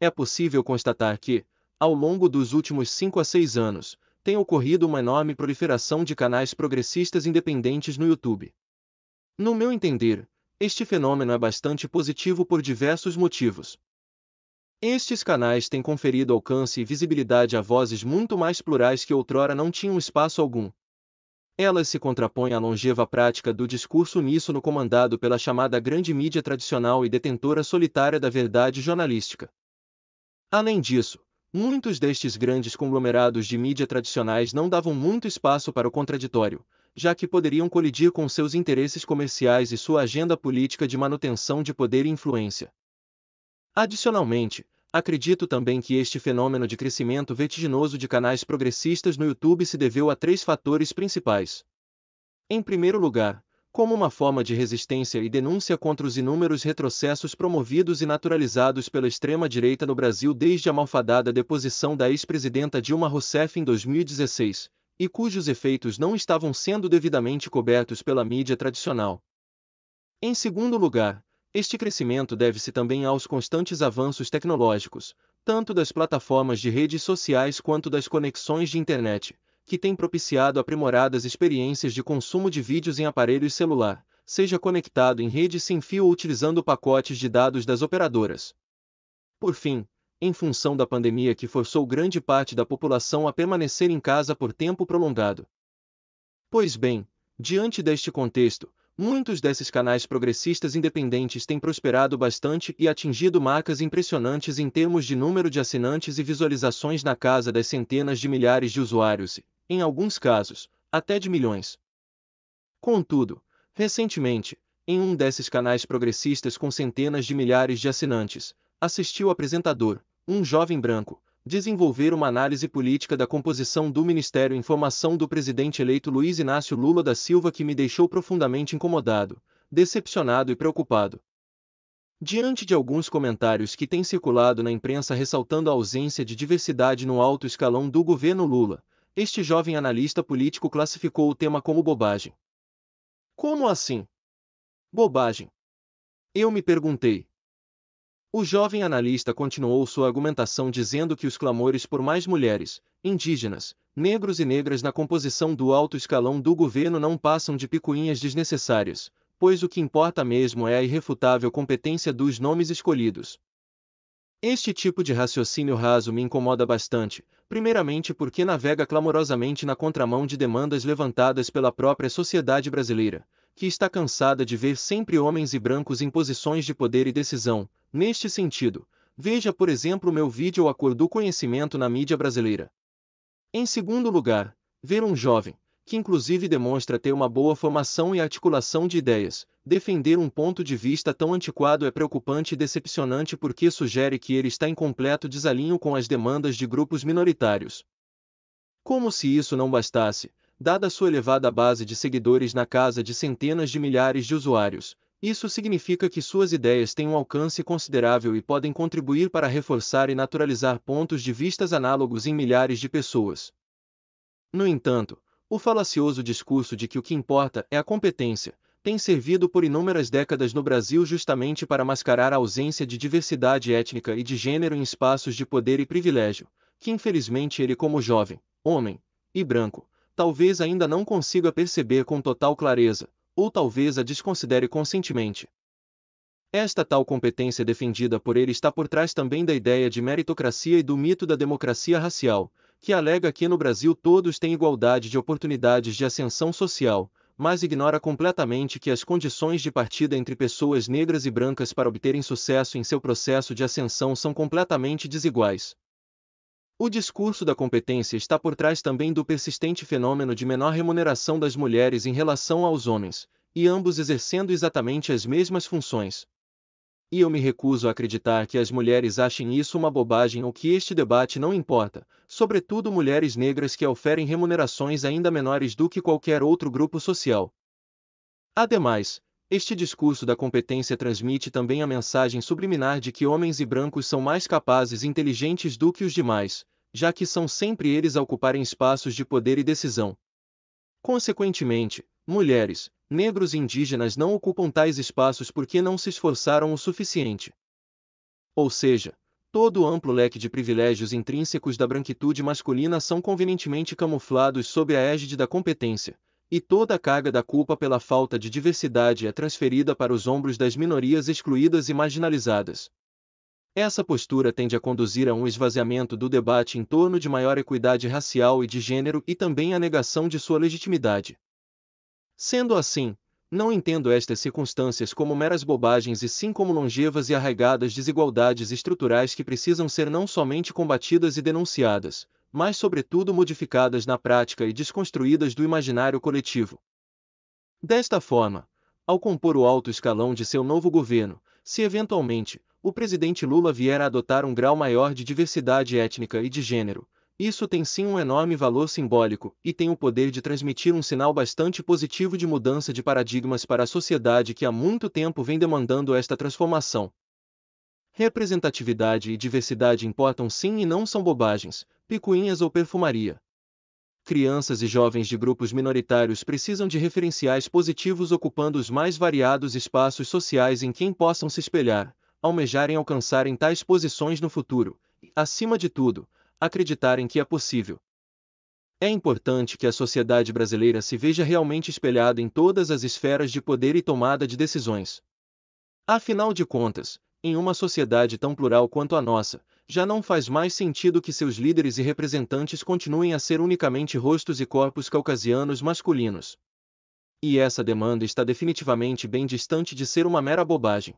é possível constatar que, ao longo dos últimos 5 a 6 anos, tem ocorrido uma enorme proliferação de canais progressistas independentes no YouTube. No meu entender, este fenômeno é bastante positivo por diversos motivos. Estes canais têm conferido alcance e visibilidade a vozes muito mais plurais que outrora não tinham espaço algum. Elas se contrapõem à longeva prática do discurso uníssono comandado pela chamada grande mídia tradicional e detentora solitária da verdade jornalística. Além disso, muitos destes grandes conglomerados de mídia tradicionais não davam muito espaço para o contraditório, já que poderiam colidir com seus interesses comerciais e sua agenda política de manutenção de poder e influência. Adicionalmente, acredito também que este fenômeno de crescimento vertiginoso de canais progressistas no YouTube se deveu a três fatores principais. Em primeiro lugar, como uma forma de resistência e denúncia contra os inúmeros retrocessos promovidos e naturalizados pela extrema-direita no Brasil desde a malfadada deposição da ex-presidenta Dilma Rousseff em 2016, e cujos efeitos não estavam sendo devidamente cobertos pela mídia tradicional. Em segundo lugar, este crescimento deve-se também aos constantes avanços tecnológicos, tanto das plataformas de redes sociais quanto das conexões de internet, que tem propiciado aprimoradas experiências de consumo de vídeos em aparelhos celular, seja conectado em rede sem fio ou utilizando pacotes de dados das operadoras. Por fim, em função da pandemia que forçou grande parte da população a permanecer em casa por tempo prolongado. Pois bem, diante deste contexto, muitos desses canais progressistas independentes têm prosperado bastante e atingido marcas impressionantes em termos de número de assinantes e visualizações na casa das centenas de milhares de usuários, em alguns casos, até de milhões. Contudo, recentemente, em um desses canais progressistas com centenas de milhares de assinantes, assistiu o apresentador, um jovem branco, desenvolver uma análise política da composição do Ministério em formação do presidente eleito Luiz Inácio Lula da Silva que me deixou profundamente incomodado, decepcionado e preocupado. Diante de alguns comentários que têm circulado na imprensa ressaltando a ausência de diversidade no alto escalão do governo Lula, este jovem analista político classificou o tema como bobagem. Como assim? Bobagem. Eu me perguntei. O jovem analista continuou sua argumentação dizendo que os clamores por mais mulheres, indígenas, negros e negras na composição do alto escalão do governo não passam de picuinhas desnecessárias, pois o que importa mesmo é a irrefutável competência dos nomes escolhidos. Este tipo de raciocínio raso me incomoda bastante, primeiramente porque navega clamorosamente na contramão de demandas levantadas pela própria sociedade brasileira, que está cansada de ver sempre homens e brancos em posições de poder e decisão. Neste sentido, veja por exemplo meu vídeo Acordo do Conhecimento na mídia brasileira. Em segundo lugar, ver um jovem, que inclusive demonstra ter uma boa formação e articulação de ideias, Defender um ponto de vista tão antiquado é preocupante e decepcionante porque sugere que ele está em completo desalinho com as demandas de grupos minoritários. Como se isso não bastasse, dada sua elevada base de seguidores na casa de centenas de milhares de usuários, isso significa que suas ideias têm um alcance considerável e podem contribuir para reforçar e naturalizar pontos de vistas análogos em milhares de pessoas. No entanto, o falacioso discurso de que o que importa é a competência, tem servido por inúmeras décadas no Brasil justamente para mascarar a ausência de diversidade étnica e de gênero em espaços de poder e privilégio, que infelizmente ele, como jovem, homem e branco, talvez ainda não consiga perceber com total clareza, ou talvez a desconsidere conscientemente. Esta tal competência defendida por ele está por trás também da ideia de meritocracia e do mito da democracia racial, que alega que no Brasil todos têm igualdade de oportunidades de ascensão social, mas ignora completamente que as condições de partida entre pessoas negras e brancas para obterem sucesso em seu processo de ascensão são completamente desiguais. O discurso da competência está por trás também do persistente fenômeno de menor remuneração das mulheres em relação aos homens, e ambos exercendo exatamente as mesmas funções. E eu me recuso a acreditar que as mulheres achem isso uma bobagem ou que este debate não importa, sobretudo mulheres negras que oferem remunerações ainda menores do que qualquer outro grupo social. Ademais, este discurso da competência transmite também a mensagem subliminar de que homens e brancos são mais capazes e inteligentes do que os demais, já que são sempre eles a ocuparem espaços de poder e decisão. Consequentemente, mulheres, negros e indígenas não ocupam tais espaços porque não se esforçaram o suficiente. Ou seja, todo o amplo leque de privilégios intrínsecos da branquitude masculina são convenientemente camuflados sob a égide da competência, e toda a carga da culpa pela falta de diversidade é transferida para os ombros das minorias excluídas e marginalizadas. Essa postura tende a conduzir a um esvaziamento do debate em torno de maior equidade racial e de gênero e também a negação de sua legitimidade. Sendo assim, não entendo estas circunstâncias como meras bobagens e sim como longevas e arraigadas desigualdades estruturais que precisam ser não somente combatidas e denunciadas, mas sobretudo modificadas na prática e desconstruídas do imaginário coletivo. Desta forma, ao compor o alto escalão de seu novo governo, se eventualmente, o presidente Lula vier a adotar um grau maior de diversidade étnica e de gênero. Isso tem sim um enorme valor simbólico e tem o poder de transmitir um sinal bastante positivo de mudança de paradigmas para a sociedade que há muito tempo vem demandando esta transformação. Representatividade e diversidade importam sim e não são bobagens, picuinhas ou perfumaria. Crianças e jovens de grupos minoritários precisam de referenciais positivos ocupando os mais variados espaços sociais em quem possam se espelhar, almejarem alcançarem tais posições no futuro, e, acima de tudo, acreditarem que é possível. É importante que a sociedade brasileira se veja realmente espelhada em todas as esferas de poder e tomada de decisões. Afinal de contas, em uma sociedade tão plural quanto a nossa, já não faz mais sentido que seus líderes e representantes continuem a ser unicamente rostos e corpos caucasianos masculinos. E essa demanda está definitivamente bem distante de ser uma mera bobagem.